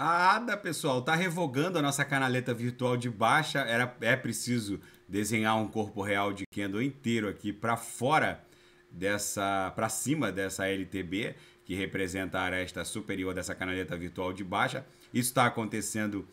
A ah, ADA, pessoal, tá revogando a nossa canaleta virtual de baixa. Era, é preciso desenhar um corpo real de Kendo inteiro aqui para fora dessa, para cima dessa LTB, que representa a aresta superior dessa canaleta virtual de baixa. Isso está acontecendo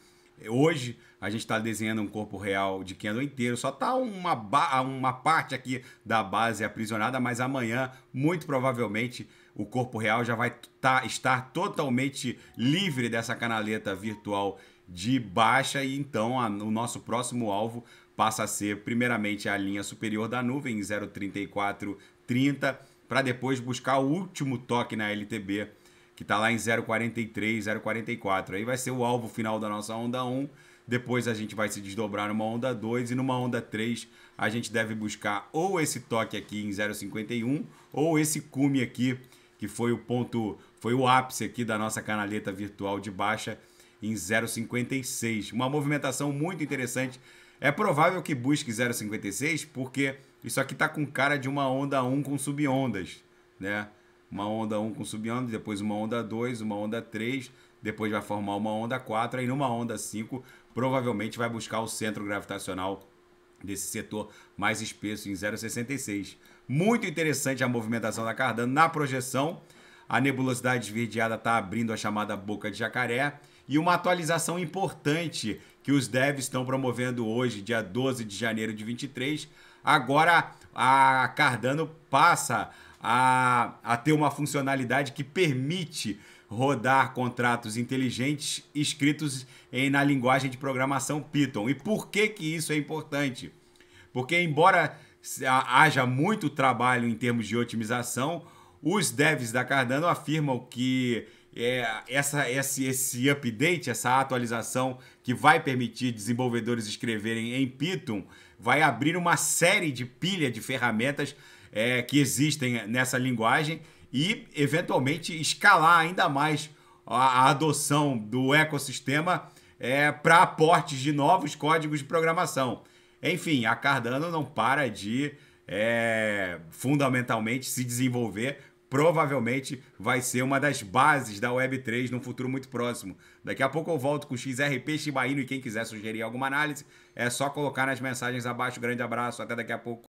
Hoje a gente está desenhando um corpo real de Kendo inteiro, só está uma, uma parte aqui da base aprisionada, mas amanhã, muito provavelmente, o corpo real já vai tá, estar totalmente livre dessa canaleta virtual de baixa, e então a, o nosso próximo alvo passa a ser, primeiramente, a linha superior da nuvem, 03430, para depois buscar o último toque na LTB que está lá em 0,43, 0,44. Aí vai ser o alvo final da nossa onda 1. Depois a gente vai se desdobrar numa onda 2 e numa onda 3 a gente deve buscar ou esse toque aqui em 0,51 ou esse cume aqui, que foi o ponto, foi o ápice aqui da nossa canaleta virtual de baixa em 0,56. Uma movimentação muito interessante. É provável que busque 0,56 porque isso aqui está com cara de uma onda 1 com subondas, né? uma onda 1 um com Subiando depois uma onda 2, uma onda 3, depois vai formar uma onda 4, aí numa onda 5 provavelmente vai buscar o centro gravitacional desse setor mais espesso em 0,66. Muito interessante a movimentação da Cardano na projeção. A nebulosidade esverdeada está abrindo a chamada boca de jacaré. E uma atualização importante que os devs estão promovendo hoje, dia 12 de janeiro de 23. Agora a Cardano passa a, a ter uma funcionalidade que permite rodar contratos inteligentes escritos em, na linguagem de programação Python. E por que, que isso é importante? Porque, embora haja muito trabalho em termos de otimização, os devs da Cardano afirmam que é, essa, esse, esse update, essa atualização que vai permitir desenvolvedores escreverem em Python, vai abrir uma série de pilha de ferramentas é, que existem nessa linguagem e, eventualmente, escalar ainda mais a, a adoção do ecossistema é, para aportes de novos códigos de programação. Enfim, a Cardano não para de é, fundamentalmente se desenvolver. Provavelmente vai ser uma das bases da Web3 num futuro muito próximo. Daqui a pouco eu volto com o XRP Shiba Inu e quem quiser sugerir alguma análise, é só colocar nas mensagens abaixo. Grande abraço, até daqui a pouco.